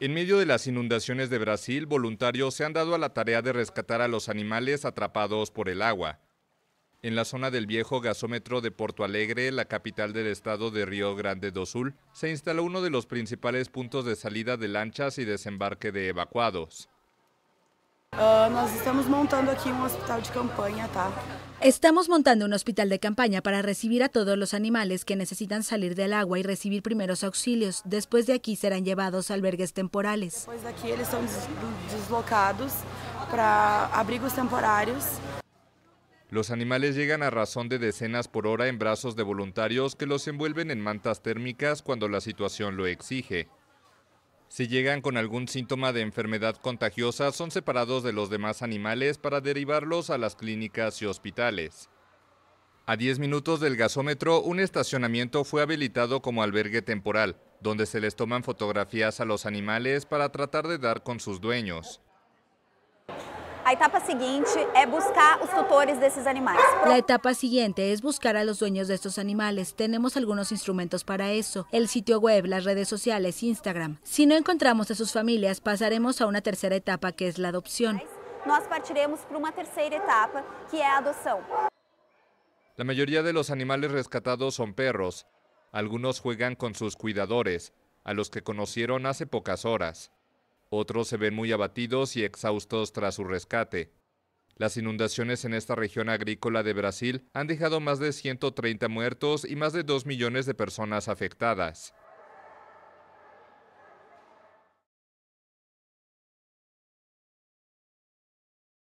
En medio de las inundaciones de Brasil, voluntarios se han dado a la tarea de rescatar a los animales atrapados por el agua. En la zona del viejo gasómetro de Porto Alegre, la capital del estado de Río Grande do Sul, se instaló uno de los principales puntos de salida de lanchas y desembarque de evacuados. Ah, estamos montando aquí un um hospital de campaña, Estamos montando un hospital de campaña para recibir a todos los animales que necesitan salir del agua y recibir primeros auxilios. Después de aquí serán llevados a albergues temporales. de aquí, ellos son deslocados para abrigos temporarios. Los animales llegan a razón de decenas por hora en brazos de voluntarios que los envuelven en mantas térmicas cuando la situación lo exige. Si llegan con algún síntoma de enfermedad contagiosa, son separados de los demás animales para derivarlos a las clínicas y hospitales. A 10 minutos del gasómetro, un estacionamiento fue habilitado como albergue temporal, donde se les toman fotografías a los animales para tratar de dar con sus dueños. La etapa siguiente es buscar a los dueños de estos animales. Tenemos algunos instrumentos para eso, el sitio web, las redes sociales, Instagram. Si no encontramos a sus familias, pasaremos a una tercera etapa que es la adopción. una tercera etapa que es la adopción. La mayoría de los animales rescatados son perros. Algunos juegan con sus cuidadores, a los que conocieron hace pocas horas. Otros se ven muy abatidos y exhaustos tras su rescate. Las inundaciones en esta región agrícola de Brasil han dejado más de 130 muertos y más de 2 millones de personas afectadas.